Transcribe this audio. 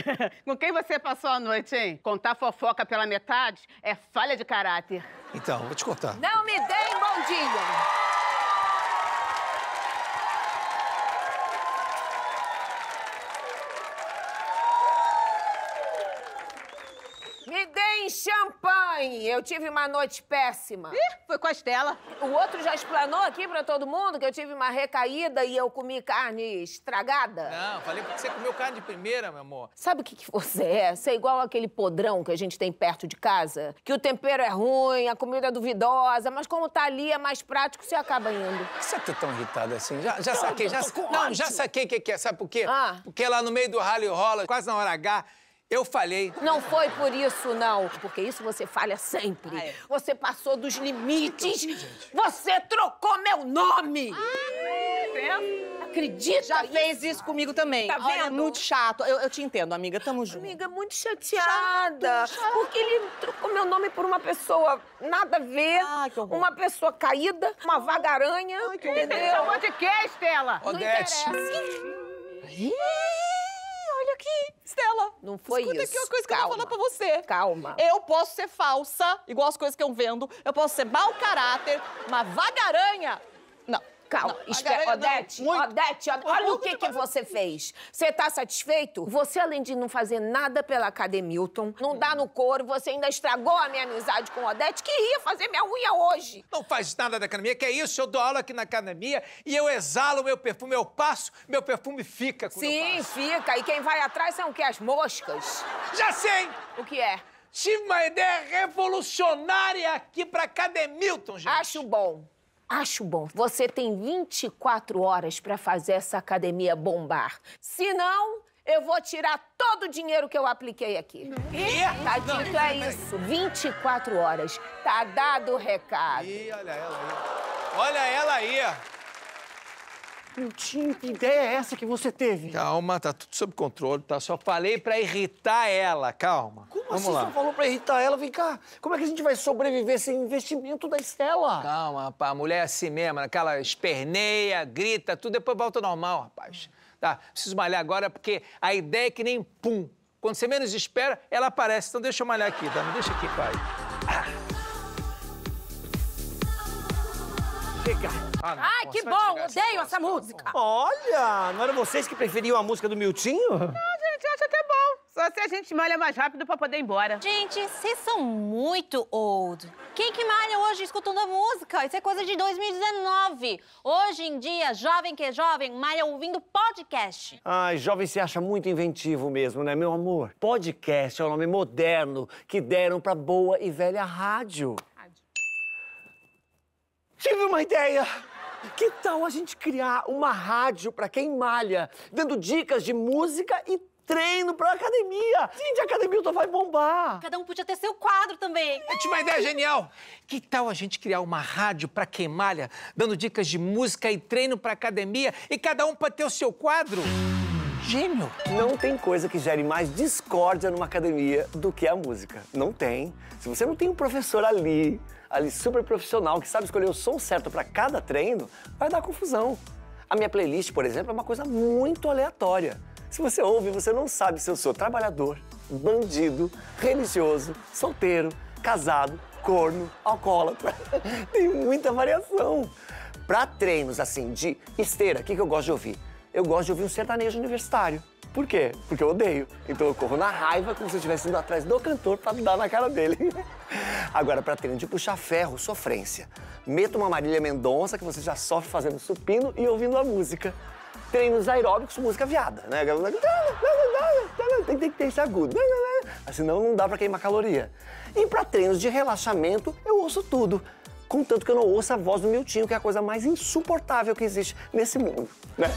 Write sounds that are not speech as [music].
[laughs] com quem você passou a noite, hein? Contar fofoca pela metade é falha de caráter. Então, vou te contar. Não me deem bom dia! tem champanhe. Eu tive uma noite péssima. Ih, foi com a Estela. O outro já explanou aqui pra todo mundo que eu tive uma recaída e eu comi carne estragada? Não, falei porque você comeu carne de primeira, meu amor. Sabe o que, que você é? Você é igual aquele podrão que a gente tem perto de casa, que o tempero é ruim, a comida é duvidosa, mas como tá ali é mais prático, você acaba indo. Por que você tá tão irritado assim? Já, já saquei, já, não, já saquei o que, que é, sabe por quê? Ah. Porque lá no meio do ralho rola, quase na hora H, eu falei. Não foi por isso, não. Porque isso você falha sempre. Ah, é. Você passou dos limites. Você trocou meu nome. Ai. Ah, é? Acredita? Já fez isso comigo também. Tá é vendo? Olha, muito chato. Eu, eu te entendo, amiga. Tamo junto. Amiga, muito chateada. Porque ele trocou meu nome por uma pessoa nada a ver. Ah, que horror. Uma pessoa caída, uma vagaranha. Ai, que horror. Ele então, chamou de quê, é, Estela? Odete. Não interessa. Ih, olha aqui, Estela fala. Não foi Escuta isso. Escuta aqui uma coisa Calma. que eu vou falar pra você. Calma. Eu posso ser falsa, igual as coisas que eu vendo. Eu posso ser mau caráter, mas vagaranha... Não. Não, espera, Odete, não, muito, Odete, Odete, olha o que, que você fez. Você tá satisfeito? Você, além de não fazer nada pela Academilton, não hum. dá no couro, você ainda estragou a minha amizade com Odete, que ia fazer minha unha hoje. Não faz nada da academia, que é isso, eu dou aula aqui na academia e eu exalo meu perfume, eu passo, meu perfume fica quando Sim, fica. E quem vai atrás são o quê? As moscas? Já sei! O que é? Tive uma ideia revolucionária aqui pra Academilton, gente. Acho bom. Acho bom. Você tem 24 horas para fazer essa academia bombar. Se não, eu vou tirar todo o dinheiro que eu apliquei aqui. E? Tá dito é isso. 24 horas. Tá dado o recado. Ih, olha ela aí. Olha ela aí. Miltinho, que ideia é essa que você teve? Calma, tá tudo sob controle, tá? Só falei pra irritar ela, calma. Como Vamos assim lá. só falou pra irritar ela? Vem cá, como é que a gente vai sobreviver sem investimento da Estela? Calma, rapaz, a mulher é assim mesmo, aquela esperneia, grita, tudo depois volta normal, rapaz. Tá, preciso malhar agora porque a ideia é que nem pum. Quando você menos espera, ela aparece. Então deixa eu malhar aqui, tá? Me deixa aqui, pai. Chega. Ah, Ai, que bom, odeio essa tá música. Olha, não eram vocês que preferiam a música do Miltinho? Não, ah, gente, acho até bom. Só se a gente malha mais rápido pra poder ir embora. Gente, vocês são muito old. Quem que malha hoje escutando a música? Isso é coisa de 2019. Hoje em dia, jovem que é jovem, malha ouvindo podcast. Ai, jovem se acha muito inventivo mesmo, né, meu amor? Podcast é o um nome moderno que deram pra boa e velha rádio. Tive uma ideia! Que tal a gente criar uma rádio para quem malha, dando dicas de música e treino pra academia. Gente, a academia só vai bombar. Cada um podia ter seu quadro também. Eu é tive tipo uma ideia genial. Que tal a gente criar uma rádio pra quem malha, dando dicas de música e treino pra academia e cada um pra ter o seu quadro? Gênio. Não tem coisa que gere mais discórdia numa academia do que a música. Não tem. Se você não tem um professor ali, ali super profissional, que sabe escolher o som certo para cada treino, vai dar confusão. A minha playlist, por exemplo, é uma coisa muito aleatória. Se você ouve, você não sabe se eu sou trabalhador, bandido, religioso, solteiro, casado, corno, alcoólatra. [laughs] Tem muita variação. Para treinos assim de esteira, o que, que eu gosto de ouvir? eu gosto de ouvir um sertanejo universitário. Por quê? Porque eu odeio. Então eu corro na raiva como se eu estivesse indo atrás do cantor para dar na cara dele. [laughs] Agora, pra treino de puxar ferro, sofrência. Meta uma Marília Mendonça, que você já sofre fazendo supino e ouvindo a música. Treinos aeróbicos, música viada, né? tem que ter esse agudo. Senão não dá pra queimar caloria. E pra treinos de relaxamento, eu ouço tudo. Contanto que eu não ouço a voz do meu tio, que é a coisa mais insuportável que existe nesse mundo, né?